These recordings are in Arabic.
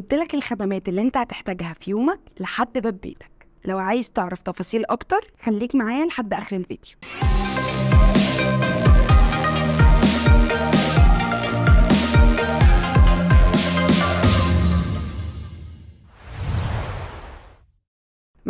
جبت لك الخدمات اللي انت هتحتاجها في يومك لحد باب بيتك لو عايز تعرف تفاصيل اكتر خليك معايا لحد اخر الفيديو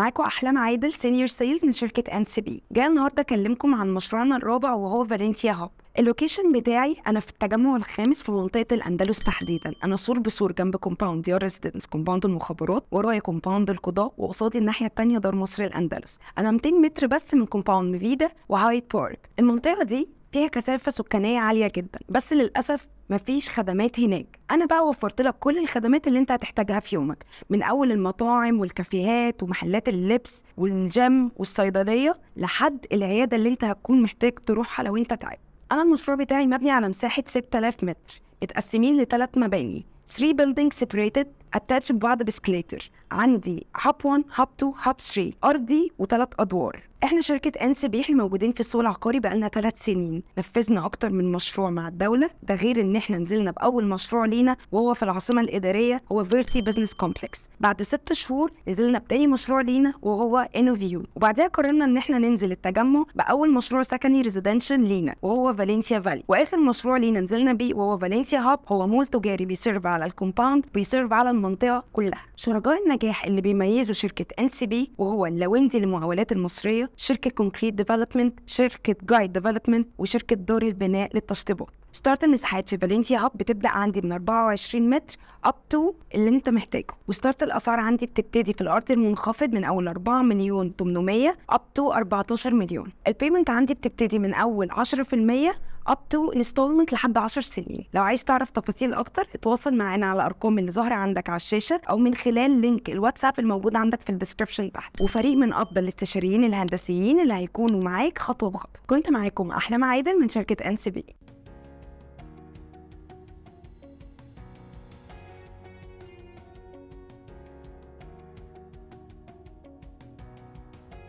معاكم احلام عادل سينيور سيلز من شركه ان سي بي جاي النهارده اكلمكم عن مشروعنا الرابع وهو فالنتيا هاب اللوكيشن بتاعي انا في التجمع الخامس في منطقه الاندلس تحديدا انا سور بسور جنب كومباوند يا ريزيدنس كومباوند المخابرات ورايا كومباوند القضاء وقصادي الناحيه الثانيه دار مصر الاندلس انا 200 متر بس من كومباوند فيدا وهايد بارك المنطقه دي فيها كثافه سكانيه عاليه جدا بس للاسف مفيش خدمات هناك انا بقى وفرت لك كل الخدمات اللي انت هتحتاجها في يومك من اول المطاعم والكافيهات ومحلات اللبس والجيم والصيدليه لحد العياده اللي انت هتكون محتاج تروحها لو انت تعبت انا المشروع بتاعي مبني على مساحه 6000 متر متقسمين لثلاث مباني 3 buildings separated اتاتش ببعض بسكليتر عندي هاب 1 هاب 2 هاب 3 ارضي وثلاث ادوار احنا شركه انسب احنا موجودين في السوق العقاري بقالنا ثلاث سنين نفذنا اكتر من مشروع مع الدوله ده غير ان احنا نزلنا باول مشروع لينا وهو في العاصمه الاداريه هو فيرتي بزنس كومبلكس بعد ست شهور نزلنا بتاني مشروع لينا وهو انوفيو وبعدها قررنا ان احنا ننزل التجمع باول مشروع سكني ريزيدنشال لينا وهو فالنسيا فالي واخر مشروع لينا نزلنا بيه وهو فالنسيا هاب هو مول تجاري بيسيرف على الكومباوند بيسيرف على المنطقه كلها شركاء النجاح اللي بيميزوا شركه ان سي بي وهو اللويندي للمعاولات المصريه شركه كونكريت ديفلوبمنت شركه جايد ديفلوبمنت وشركه دار البناء للتشطيبات ستارت المساحات في فالنتيا هاب بتبدا عندي من 24 متر اب تو اللي انت محتاجه وستارت الاسعار عندي بتبتدي في الارض المنخفض من اول 4 مليون 800 اب تو 14 مليون البيمنت عندي بتبتدي من اول 10% اب تو انستولمنت لحد 10 سنين لو عايز تعرف تفاصيل اكتر اتواصل معانا على الارقام اللي ظاهره عندك على الشاشه او من خلال لينك الواتساب الموجود عندك في الديسكربشن تحت وفريق من افضل الاستشاريين الهندسيين اللي هيكونوا معاك خطوه بخطوه كنت معاكم احلام عادل من شركه ان سي بي